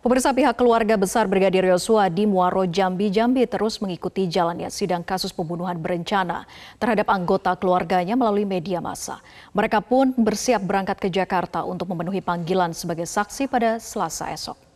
Pemirsa pihak keluarga besar Brigadir Yosua di Muaro Jambi Jambi terus mengikuti jalannya sidang kasus pembunuhan berencana terhadap anggota keluarganya melalui media massa. Mereka pun bersiap berangkat ke Jakarta untuk memenuhi panggilan sebagai saksi pada Selasa esok.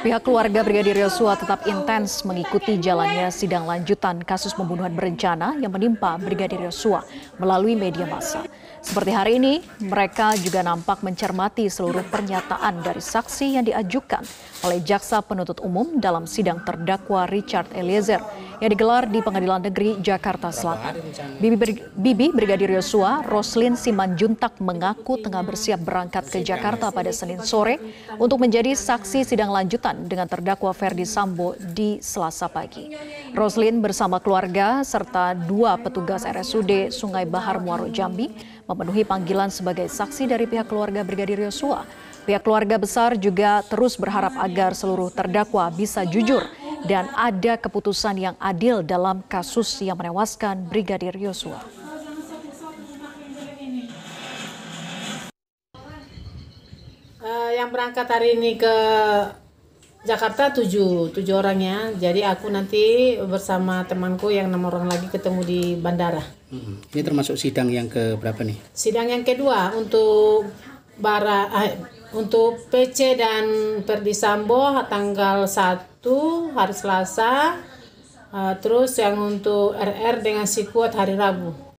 Pihak keluarga Brigadir Yosua tetap intens mengikuti jalannya sidang lanjutan kasus pembunuhan berencana yang menimpa Brigadir Yosua melalui media massa. Seperti hari ini, mereka juga nampak mencermati seluruh pernyataan dari saksi yang diajukan oleh jaksa penuntut umum dalam sidang terdakwa Richard Eliezer yang digelar di Pengadilan Negeri Jakarta Selatan. Bibi, Bibi Brigadir Yosua, Roslin Simanjuntak mengaku tengah bersiap berangkat ke Jakarta pada Senin sore untuk menjadi saksi sidang lanjutan dengan terdakwa Ferdi Sambo di Selasa pagi. Roslin bersama keluarga serta dua petugas RSUD Sungai Bahar Muaro Jambi memenuhi panggilan sebagai saksi dari pihak keluarga Brigadir Yosua. Pihak keluarga besar juga terus berharap agar seluruh terdakwa bisa jujur dan ada keputusan yang adil dalam kasus yang menewaskan Brigadir Yosua. Eh, yang berangkat hari ini ke Jakarta tujuh, tujuh orang ya. Jadi aku nanti bersama temanku yang enam orang lagi ketemu di bandara. Hmm, ini termasuk sidang yang ke berapa nih? Sidang yang kedua untuk bara eh, untuk PC dan Perdisambo tanggal 1 hari Selasa. Eh, terus yang untuk RR dengan si kuat hari Rabu.